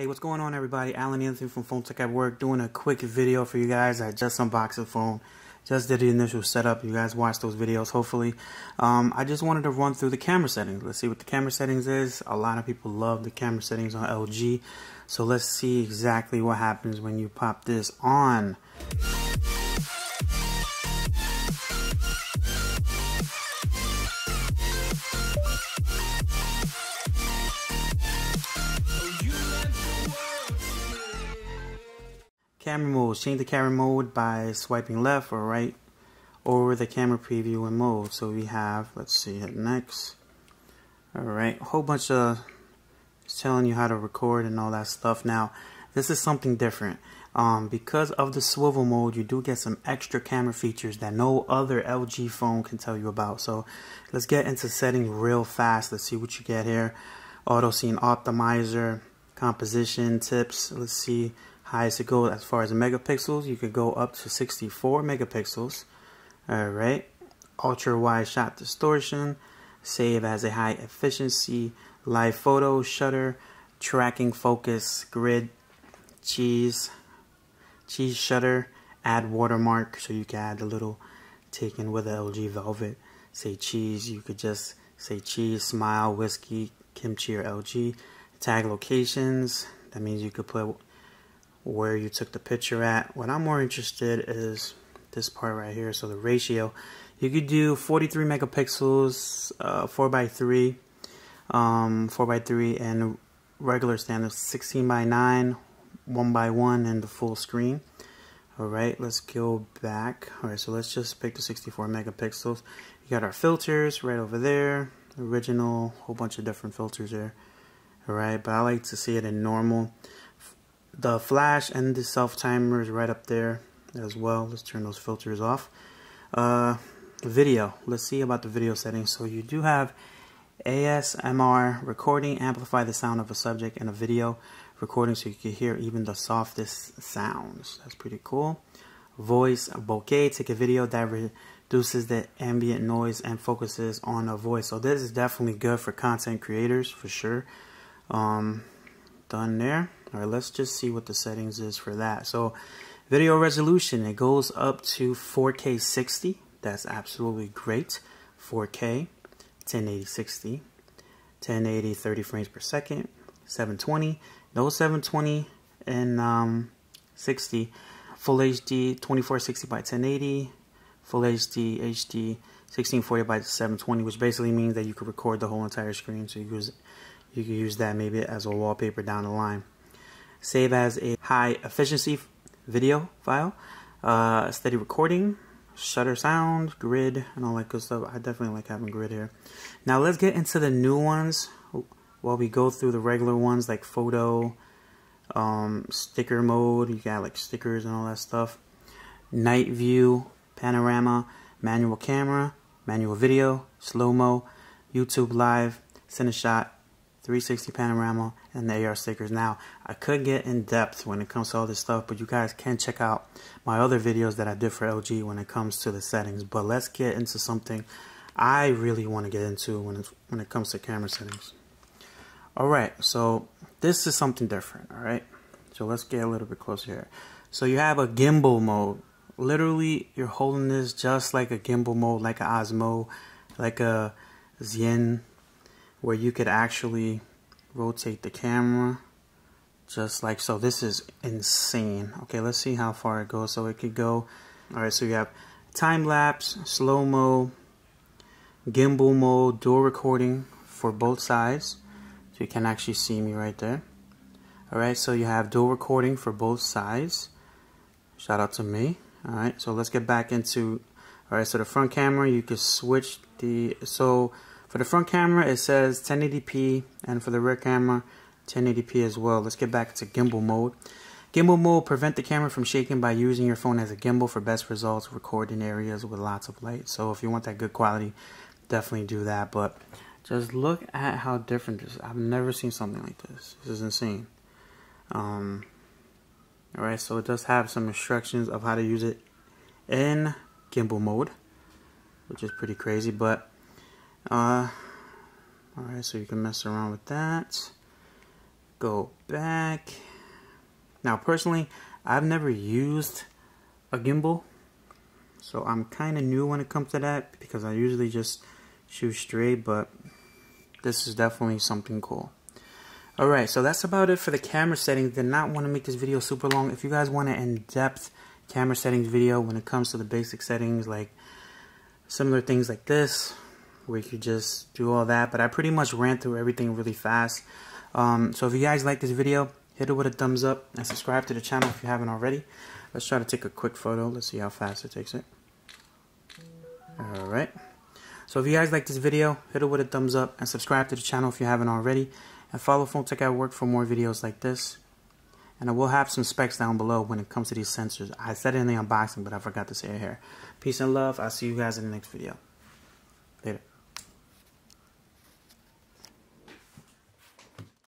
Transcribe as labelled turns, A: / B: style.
A: Hey, what's going on everybody? Alan Anthony from Phone Tech at Work doing a quick video for you guys. I just unboxed the phone. Just did the initial setup. You guys watch those videos, hopefully. Um, I just wanted to run through the camera settings. Let's see what the camera settings is. A lot of people love the camera settings on LG. So let's see exactly what happens when you pop this on. Camera mode. Change the camera mode by swiping left or right over the camera preview and mode. So we have, let's see, hit next. Alright, whole bunch of telling you how to record and all that stuff. Now, this is something different. Um, because of the swivel mode, you do get some extra camera features that no other LG phone can tell you about. So let's get into setting real fast. Let's see what you get here. Auto scene optimizer, composition tips. Let's see highest it goes as far as megapixels you could go up to 64 megapixels alright ultra wide shot distortion save as a high efficiency live photo shutter tracking focus grid cheese cheese shutter add watermark so you can add the little taken with the LG velvet say cheese you could just say cheese smile whiskey kimchi or LG tag locations that means you could put where you took the picture at. What I'm more interested is this part right here, so the ratio. You could do 43 megapixels, uh, 4 by 3 um, 4 by 3 and regular standard 16 by 9 one by one and the full screen. Alright, let's go back. Alright, so let's just pick the 64 megapixels. You got our filters right over there, original, whole bunch of different filters there. Alright, but I like to see it in normal the flash and the self timer is right up there as well let's turn those filters off uh, video let's see about the video settings so you do have ASMR recording amplify the sound of a subject in a video recording so you can hear even the softest sounds that's pretty cool voice bokeh take a video that reduces the ambient noise and focuses on a voice so this is definitely good for content creators for sure um, done there all right, let's just see what the settings is for that. So video resolution, it goes up to 4K 60. That's absolutely great. 4K, 1080 60, 1080 30 frames per second, 720, no 720 and um, 60, Full HD 2460 by 1080, Full HD HD 1640 by 720, which basically means that you could record the whole entire screen. So you could use, you could use that maybe as a wallpaper down the line save as a high efficiency video file, uh, steady recording, shutter sound, grid, and all that good stuff. I definitely like having grid here. Now let's get into the new ones while we go through the regular ones like photo, um, sticker mode, you got like stickers and all that stuff, night view, panorama, manual camera, manual video, slow-mo, YouTube Live, shot, 360 panorama, and the AR stickers. Now, I could get in depth when it comes to all this stuff, but you guys can check out my other videos that I did for LG when it comes to the settings. But let's get into something I really want to get into when, it's, when it comes to camera settings. Alright, so this is something different, alright? So let's get a little bit closer here. So you have a gimbal mode. Literally, you're holding this just like a gimbal mode, like an Osmo, like a Zen, where you could actually rotate the camera just like so this is insane okay let's see how far it goes so it could go all right so you have time lapse slow-mo gimbal mode dual recording for both sides so you can actually see me right there all right so you have dual recording for both sides shout out to me all right so let's get back into all right so the front camera you can switch the so for the front camera, it says 1080p, and for the rear camera, 1080p as well. Let's get back to gimbal mode. Gimbal mode, prevent the camera from shaking by using your phone as a gimbal for best results, Recording areas with lots of light. So if you want that good quality, definitely do that. But just look at how different this is. I've never seen something like this. This is insane. Um, Alright, so it does have some instructions of how to use it in gimbal mode, which is pretty crazy. But uh, Alright, so you can mess around with that. Go back. Now, personally, I've never used a gimbal. So I'm kind of new when it comes to that because I usually just shoot straight, but this is definitely something cool. Alright, so that's about it for the camera settings. Did not want to make this video super long. If you guys want an in-depth camera settings video when it comes to the basic settings, like similar things like this, where you could just do all that. But I pretty much ran through everything really fast. Um, so if you guys like this video, hit it with a thumbs up and subscribe to the channel if you haven't already. Let's try to take a quick photo. Let's see how fast it takes it. Alright. So if you guys like this video, hit it with a thumbs up and subscribe to the channel if you haven't already. And follow Phone Tech at Work for more videos like this. And I will have some specs down below when it comes to these sensors. I said it in the unboxing, but I forgot to say it here. Peace and love. I'll see you guys in the next video.